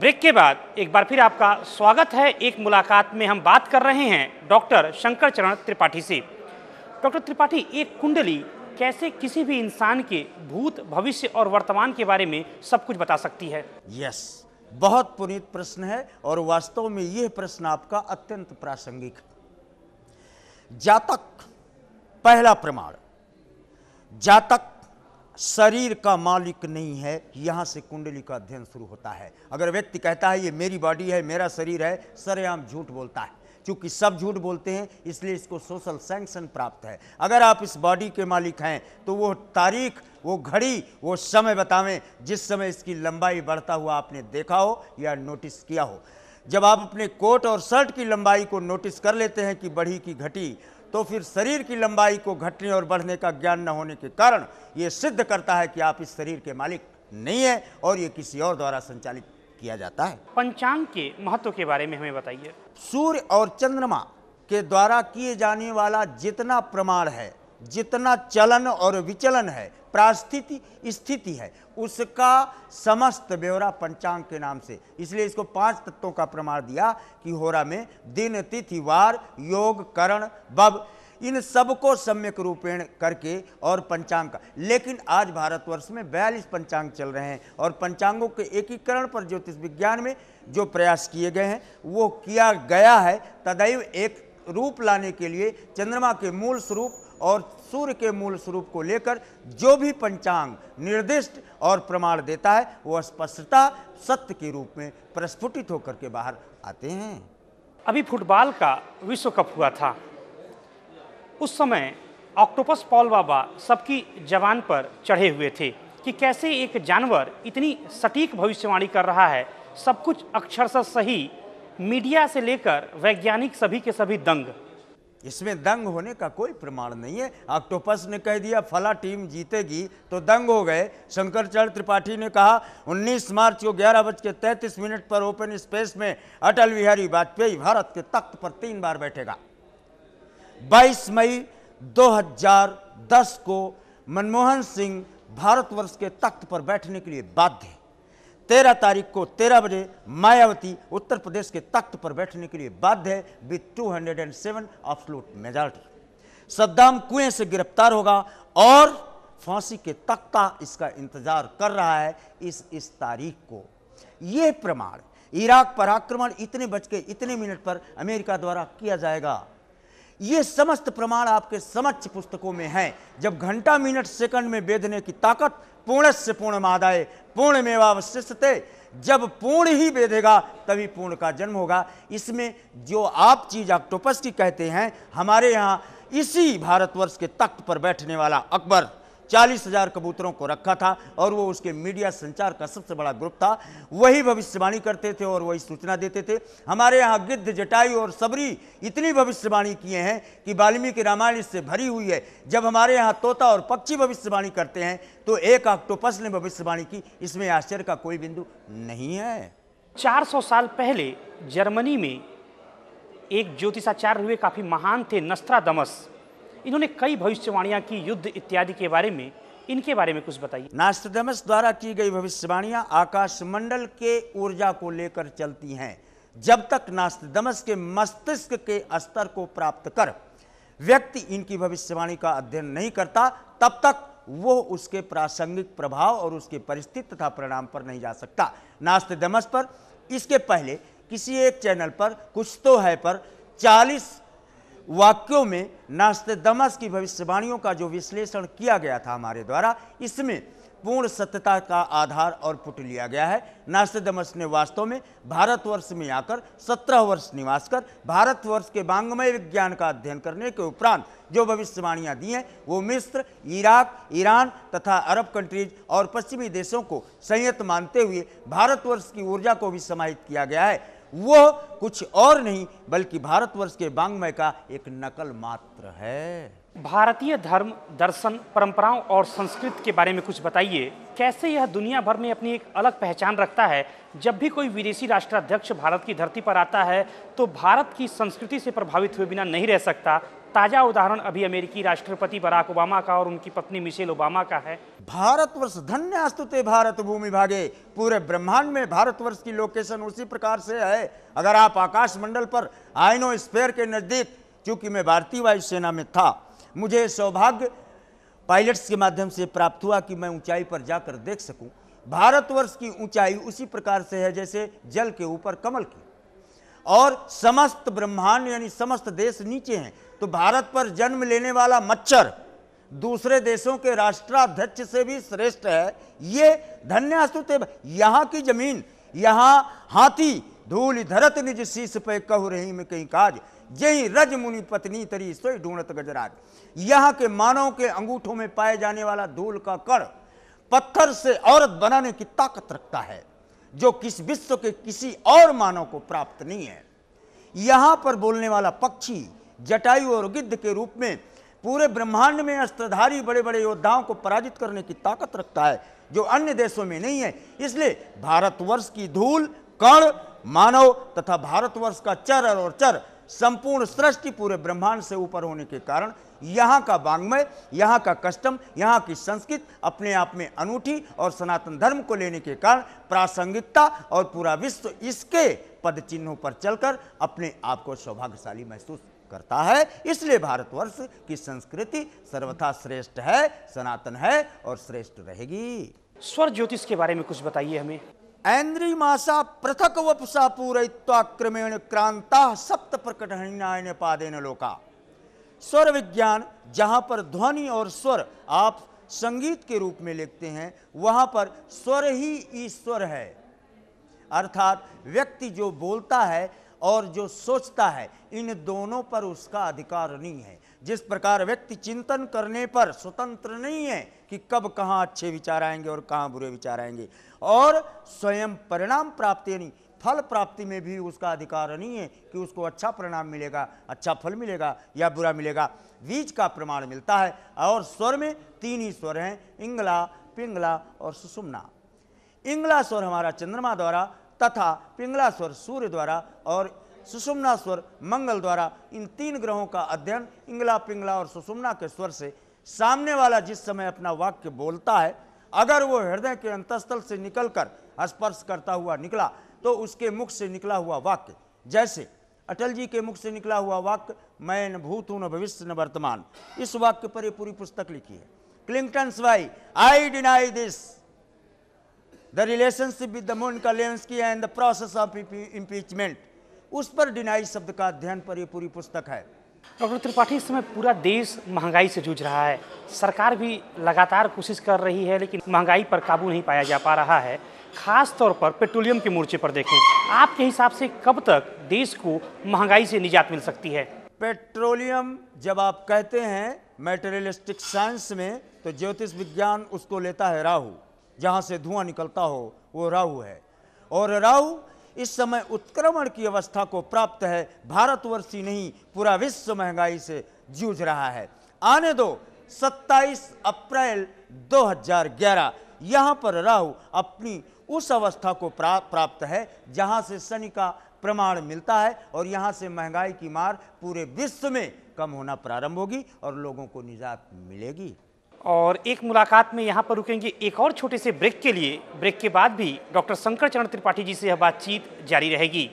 break के बाद एक बार फिर आपका स्वागत है एक मुलाकात में हम बात कर रहे हैं डॉक्टर शंकर चरण त्रिपाठी से डॉक्टर त्रिपाठी एक कुंडली कैसे किसी भी इंसान के भूत भविष्य और वर्तमान के बारे में सब कुछ बता सकती है यस yes, बहुत पुनीत प्रश्न है और वास्तव में यह प्रश्न आपका अत्यंत प्रासंगिक है जातक पहला प्रमाण जातक शरीर का मालिक नहीं है यहाँ से कुंडली का अध्ययन शुरू होता है अगर व्यक्ति कहता है ये मेरी बॉडी है मेरा शरीर है सरेआम झूठ बोलता है क्योंकि सब झूठ बोलते हैं इसलिए इसको सोशल सैंक्शन प्राप्त है अगर आप इस बॉडी के मालिक हैं तो वो तारीख वो घड़ी वो समय बतावें जिस समय इसकी लंबाई बढ़ता हुआ आपने देखा हो या नोटिस किया हो जब आप अपने कोट और शर्ट की लंबाई को नोटिस कर लेते हैं कि बढ़ी की घटी तो फिर शरीर की लंबाई को घटने और बढ़ने का ज्ञान न होने के कारण ये सिद्ध करता है कि आप इस शरीर के मालिक नहीं है और ये किसी और द्वारा संचालित किया जाता है पंचांग के महत्व के बारे में हमें बताइए सूर्य और चंद्रमा के द्वारा किए जाने वाला जितना प्रमाण है जितना चलन और विचलन है प्रास्थिति स्थिति है उसका समस्त ब्यौरा पंचांग के नाम से इसलिए इसको पांच तत्वों का प्रमाण दिया कि होरा में दिन तिथि वार योग करण बब इन सबको सम्यक रूपेण करके और पंचांग का लेकिन आज भारतवर्ष में बयालीस पंचांग चल रहे हैं और पंचांगों के एकीकरण पर ज्योतिष विज्ञान में जो प्रयास किए गए हैं वो किया गया है तदैव एक रूप लाने के लिए चंद्रमा के मूल स्वरूप और सूर्य के मूल स्वरूप को लेकर जो भी पंचांग निर्दिष्ट और प्रमाण देता है वह स्पष्टता सत्य के रूप में प्रस्फुटित होकर के बाहर आते हैं अभी फुटबॉल का विश्व कप हुआ था उस समय ऑक्टोपस पॉल बाबा सबकी जवान पर चढ़े हुए थे कि कैसे एक जानवर इतनी सटीक भविष्यवाणी कर रहा है सब कुछ अक्षरशः सही मीडिया से लेकर वैज्ञानिक सभी के सभी दंग इसमें दंग होने का कोई प्रमाण नहीं है ऑक्टोपस ने कह दिया फला टीम जीतेगी तो दंग हो गए शंकरचरण त्रिपाठी ने कहा 19 मार्च को ग्यारह बज के मिनट पर ओपन स्पेस में अटल बिहारी वाजपेयी भारत के तख्त पर तीन बार बैठेगा 22 मई 2010 को मनमोहन सिंह भारतवर्ष के तख्त पर बैठने के लिए बाध्य तेरह तारीख को तेरह बजे मायावती उत्तर प्रदेश के तख्त पर बैठने के लिए बाध्य है with two hundred and seven absolute majority Saddam कुएं से गिरफ्तार होगा और फांसी के तख्ता इसका इंतजार कर रहा है इस इस तारीख को यह प्रमाण इराक पर आक्रमण इतने बज के इतने मिनट पर अमेरिका द्वारा किया जाएगा ये समस्त प्रमाण आपके समक्ष पुस्तकों में हैं जब घंटा मिनट सेकंड में वेदने की ताकत पूर्ण से पूर्ण मादाए पूर्ण मेवावशिष्टते जब पूर्ण ही वेदेगा तभी पूर्ण का जन्म होगा इसमें जो आप चीज ऑक्टोपस की कहते हैं हमारे यहाँ इसी भारतवर्ष के तख्त पर बैठने वाला अकबर चालीस हजार कबूतरों को रखा था और वो उसके मीडिया संचार का सबसे बड़ा ग्रुप था वही भविष्यवाणी करते थे और वही सूचना देते थे हमारे यहाँ गिद्ध जटायु और सबरी इतनी भविष्यवाणी किए हैं कि वाल्मीकि रामायण इससे भरी हुई है जब हमारे यहाँ तोता और पक्षी भविष्यवाणी करते हैं तो एक ऑक्टोपस ने भविष्यवाणी की इसमें आश्चर्य का कोई बिंदु नहीं है चार साल पहले जर्मनी में एक ज्योतिषाचार्य हुए काफ़ी महान थे नस्त्रा दमस इन्होंने कई भविष्यवाणियाँ की युद्ध इत्यादि के बारे में इनके बारे में कुछ बताइए नास्त्रदमस द्वारा की गई भविष्यवाणियाँ आकाशमंडल के ऊर्जा को लेकर चलती हैं जब तक नास्त्रदमस के मस्तिष्क के स्तर को प्राप्त कर व्यक्ति इनकी भविष्यवाणी का अध्ययन नहीं करता तब तक वो उसके प्रासंगिक प्रभाव और उसके परिस्थिति तथा परिणाम पर नहीं जा सकता नास्त्रदमस पर इसके पहले किसी एक चैनल पर कुछ तो है पर 40 वाक्यों में दमस की भविष्यवाणियों का जो विश्लेषण किया गया था हमारे द्वारा इसमें पूर्ण सत्यता का आधार और पुट लिया गया है दमस ने वास्तव में भारतवर्ष में आकर सत्रह वर्ष निवास कर भारतवर्ष के बांग्मय विज्ञान का अध्ययन करने के उपरांत जो भविष्यवाणियाँ दी हैं वो मिस्र इराक ईरान तथा अरब कंट्रीज और पश्चिमी देशों को संयत मानते हुए भारतवर्ष की ऊर्जा को भी समाहित किया गया है वह कुछ और नहीं बल्कि भारतवर्ष के वांग्मय का एक नकल मात्र है भारतीय धर्म दर्शन परंपराओं और संस्कृत के बारे में कुछ बताइए कैसे यह दुनिया भर में अपनी एक अलग पहचान रखता है जब भी कोई विदेशी राष्ट्राध्यक्ष भारत की धरती पर आता है तो भारत की संस्कृति से प्रभावित हुए बिना नहीं रह सकता ताज़ा उदाहरण अभी अमेरिकी राष्ट्रपति बराक ओबामा का और उनकी पत्नी मिशेल ओबामा का है भारतवर्ष धन्य अस्तुते भारत भूमि भागे पूरे ब्रह्मांड में भारतवर्ष की लोकेशन उसी प्रकार से है अगर आप आकाश मंडल पर आइनो स्पेयर के नज़दीक चूंकि मैं भारतीय वायुसेना में था मुझे सौभाग्य पायलट्स के माध्यम से प्राप्त हुआ कि मैं ऊंचाई पर जाकर देख सकूं भारतवर्ष की ऊंचाई उसी प्रकार से है जैसे जल के ऊपर कमल की और समस्त ब्रह्मांड यानी समस्त देश नीचे हैं तो भारत पर जन्म लेने वाला मच्छर दूसरे देशों के राष्ट्राध्यक्ष से भी श्रेष्ठ है ये धन्यास्तुते यहाँ की जमीन यहाँ हाथी धूल धरत निज शीश पे कह रही में कहीं काज यही रज मुनि पत्नी तरी सोई ढूंढत गजराज यहाँ के मानव के अंगूठों में पाए जाने वाला धूल का कण पत्थर से औरत बनाने की ताकत रखता है जो किस विश्व के किसी और मानव को प्राप्त नहीं है यहां पर बोलने वाला पक्षी जटायु और गिद्ध के रूप में पूरे ब्रह्मांड में अस्त्रधारी बड़े बड़े योद्धाओं को पराजित करने की ताकत रखता है जो अन्य देशों में नहीं है इसलिए भारतवर्ष की धूल कण मानव तथा भारतवर्ष का चर और चर संपूर्ण सृष्टि पूरे ब्रह्मांड से ऊपर होने के कारण यहाँ का वांग्मय यहाँ का कस्टम यहाँ की संस्कृत अपने आप में अनूठी और सनातन धर्म को लेने के कारण प्रासंगिकता और पूरा विश्व इसके पद चिन्हों पर चलकर अपने आप को सौभाग्यशाली महसूस करता है इसलिए भारतवर्ष की संस्कृति सर्वथा श्रेष्ठ है सनातन है और श्रेष्ठ रहेगी स्वर ज्योतिष के बारे में कुछ बताइए हमें ऐन्द्री मासा पृथक वपसा क्रमेण क्रांता सप्त प्रकटहरिनायन पादेन लोका स्वर विज्ञान जहाँ पर ध्वनि और स्वर आप संगीत के रूप में लिखते हैं वहाँ पर स्वर ही ईश्वर है अर्थात व्यक्ति जो बोलता है और जो सोचता है इन दोनों पर उसका अधिकार नहीं है जिस प्रकार व्यक्ति चिंतन करने पर स्वतंत्र नहीं है कि कब कहाँ अच्छे विचार आएंगे और कहाँ बुरे विचार आएंगे और स्वयं परिणाम प्राप्त यानी फल प्राप्ति में भी उसका अधिकार नहीं है कि उसको अच्छा परिणाम मिलेगा अच्छा फल मिलेगा या बुरा मिलेगा बीज का प्रमाण मिलता है और स्वर में तीन ही स्वर हैं इंगला पिंगला और सुषुम्ना इंगला स्वर हमारा चंद्रमा द्वारा तथा पिंगला स्वर सूर्य द्वारा और सुषुम्ना स्वर मंगल द्वारा इन तीन ग्रहों का अध्ययन इंगला पिंगला और सुषुम्ना के स्वर से सामने वाला जिस समय अपना वाक्य बोलता है अगर वो हृदय के अंतस्थल से निकलकर स्पर्श करता हुआ निकला तो उसके मुख से निकला हुआ वाक्य जैसे अटल जी के मुख से निकला हुआ वाक्य मैं न भूत हूँ न भविष्य न वर्तमान इस वाक्य पर ये पूरी पुस्तक लिखी है Clinton why I deny this the relationship with the Monica and the process of impeachment उस पर डिनाई शब्द का अध्ययन पर यह पूरी पुस्तक है डॉक्टर त्रिपाठी इस समय पूरा देश महंगाई से जूझ रहा है सरकार भी लगातार कोशिश कर रही है लेकिन महंगाई पर काबू नहीं पाया जा पा रहा है खास तौर पर पेट्रोलियम के मोर्चे पर देखें आपके हिसाब से कब तक देश को महंगाई से निजात मिल सकती है पेट्रोलियम जब आप कहते हैं मेटेरियलिस्टिक साइंस में तो ज्योतिष विज्ञान उसको लेता है राहु जहां से धुआं निकलता हो वो राहु है और राहु इस समय उत्क्रमण की अवस्था को प्राप्त है भारतवर्षी नहीं पूरा विश्व महंगाई से जूझ रहा है आने दो 27 अप्रैल 2011 यहाँ पर राहु अपनी उस अवस्था को प्रा प्राप्त है जहाँ से शनि का प्रमाण मिलता है और यहाँ से महंगाई की मार पूरे विश्व में कम होना प्रारंभ होगी और लोगों को निजात मिलेगी और एक मुलाकात में यहाँ पर रुकेंगे एक और छोटे से ब्रेक के लिए ब्रेक के बाद भी डॉक्टर शंकर चरण त्रिपाठी जी से यह बातचीत जारी रहेगी